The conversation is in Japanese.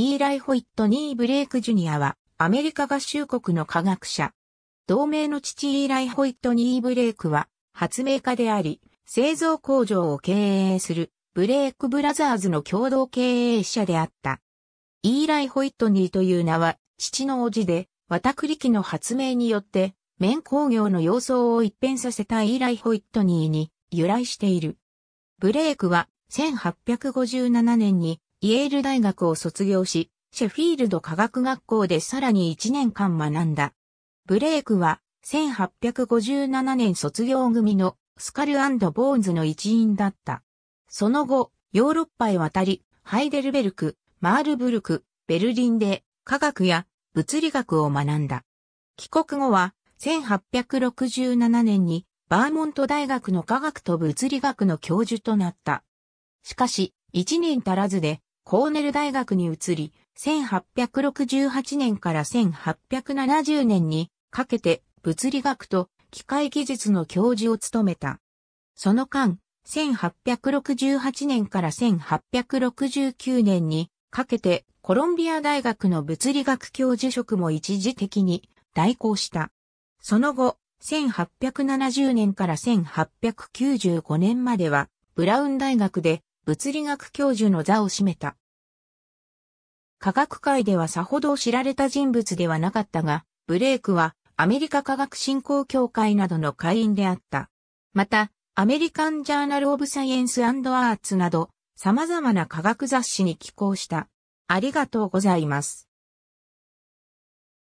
イーライ・ホイットニー・ブレイク・ジュニアは、アメリカ合衆国の科学者。同名の父イーライ・ホイットニー・ブレイクは、発明家であり、製造工場を経営する、ブレイク・ブラザーズの共同経営者であった。イーライ・ホイットニーという名は、父の叔父で、綿栗機の発明によって、綿工業の様相を一変させたイーライ・ホイットニーに由来している。ブレイクは1857年にイェール大学を卒業し、シェフィールド科学学校でさらに1年間学んだ。ブレイクは、1857年卒業組のスカルボーンズの一員だった。その後、ヨーロッパへ渡り、ハイデルベルク、マールブルク、ベルリンで科学や物理学を学んだ。帰国後は、1867年にバーモント大学の科学と物理学の教授となった。しかし、1年足らずでコーネル大学に移り、1868年から1870年にかけて物理学と機械技術の教授を務めた。その間、1868年から1869年にかけてコロンビア大学の物理学教授職も一時的に代行した。その後、1870年から1895年まではブラウン大学で物理学教授の座を占めた。科学界ではさほど知られた人物ではなかったが、ブレイクはアメリカ科学振興協会などの会員であった。また、アメリカンジャーナルオブサイエンスアーツなど、様々な科学雑誌に寄稿した。ありがとうございます。